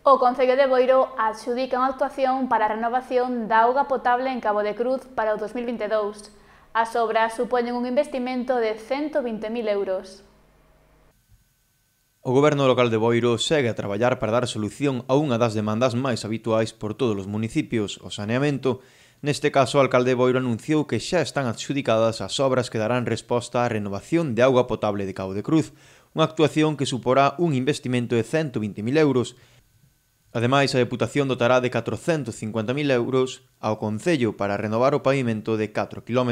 O Concello de Boiro adxudica unha actuación para a renovación da auga potable en Cabo de Cruz para o 2022. As obras supoñen un investimento de 120.000 euros. O goberno local de Boiro segue a traballar para dar solución a unha das demandas máis habituais por todos os municipios, o saneamento. Neste caso, o alcalde de Boiro anunciou que xa están adxudicadas as obras que darán resposta á renovación de auga potable de Cabo de Cruz, unha actuación que suporá un investimento de 120.000 euros, Ademais, a Deputación dotará de 450.000 euros ao Concello para renovar o pavimento de 4 km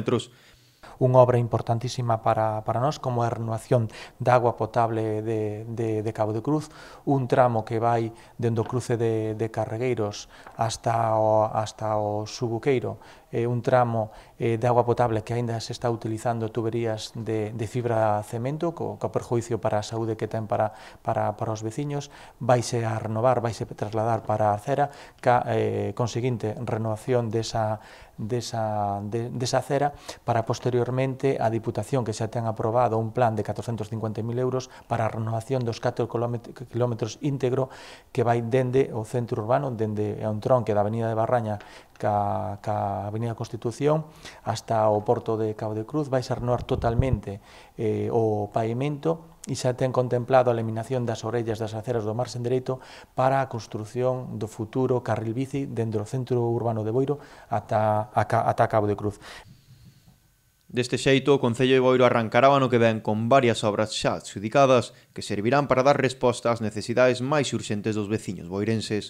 unha obra importantísima para, para nós, como a renovación da agua potable de, de, de Cabo de Cruz, un tramo que vai do cruce de, de Carregueiros hasta o, hasta o Subuqueiro, eh, un tramo eh, de agua potable que aínda se está utilizando tuberías de, de fibra cemento, co, co perjuicio para a saúde que ten para, para, para os veciños, vaise a renovar, vaise trasladar para a acera, ca, eh, conseguinte renovación desa, desa, de, desa acera para posterior anteriormente a Diputación que xa ten aprobado un plan de 450.000 euros para a renovación dos 4 km íntegro que vai dende o centro urbano, dende a un tronque da Avenida de Barraña ca, ca Avenida Constitución hasta o porto de Cabo de Cruz, vai ser renovar totalmente eh, o pavimento e xa ten contemplado a eliminación das orellas das aceras do marxen dereito para a construción do futuro carril bici dentro do centro urbano de Boiro ata, ata, ata Cabo de Cruz. Deste xeito, o Concello de Boiro arrancará o ano que ven con varias obras xa adxudicadas que servirán para dar resposta ás necesidades máis urxentes dos veciños boirenses.